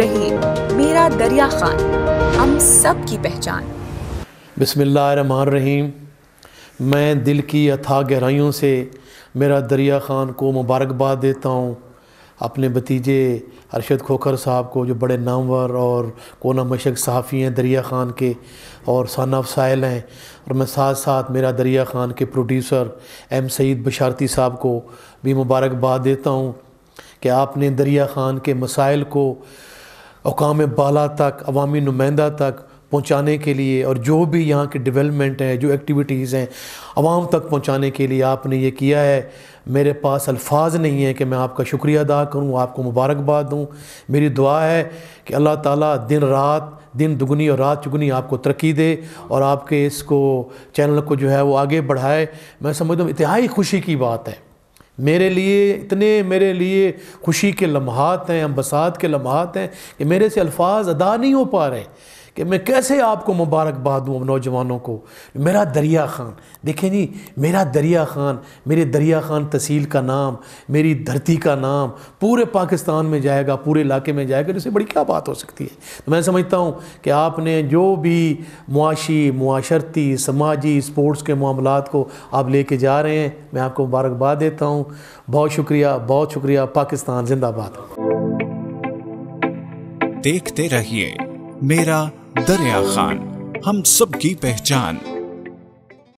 रही मेरा दरिया खान हम सब की पहचान रहीम मैं दिल की अथाह गहराइयों से मेरा दरिया ख़ान को मुबारकबाद देता हूँ अपने भतीजे अरशद खोखर साहब को जो बड़े नामवर और कोना मशक सहाफ़ी हैं दरिया ख़ान के और साना अफसाइल हैं और मैं साथ साथ मेरा दरिया ख़ान के प्रोड्यूसर एम सईद बशारती साहब को भी मुबारकबाद देता हूँ कि आपने दरिया ख़ान के मसाइल को अकाम बाला तक अवामी नुमाइंदा तक पहुँचाने के लिए और जो भी यहाँ की डिवेलपमेंट है जो एक्टिविटीज़ हैं आवाम तक पहुँचाने के लिए आपने ये किया है मेरे पास अल्फाज नहीं है कि मैं आपका शुक्रिया अदा करूँ आपको मुबारकबाद दूँ मेरी दुआ है कि अल्लाह ताला दिन रात दिन दुगनी और रात चुगनी आपको तरक्की दे और आपके इसको चैनल को जो है वो आगे बढ़ाए मैं समझता हूँ इतहाई खुशी की बात है मेरे लिए इतने मेरे लिए खुशी के लम्हात हैं बसात के लम्हात हैं कि मेरे से अल्फाज अदा नहीं हो पा रहे कि मैं कैसे आपको मुबारकबाद दूँ नौजवानों को मेरा दरिया ख़ान देखें जी मेरा दरिया ख़ान मेरे दरिया ख़ान तहसील का नाम मेरी धरती का नाम पूरे पाकिस्तान में जाएगा पूरे इलाके में जाएगा जिससे इससे बड़ी क्या बात हो सकती है तो मैं समझता हूँ कि आपने जो भी मुआशी माशरती समाजी स्पोर्ट्स के मामला को आप लेके जा रहे हैं मैं आपको मुबारकबाद देता हूँ बहुत शुक्रिया बहुत शुक्रिया पाकिस्तान जिंदाबाद देखते रहिए मेरा दरिया खान हम सबकी पहचान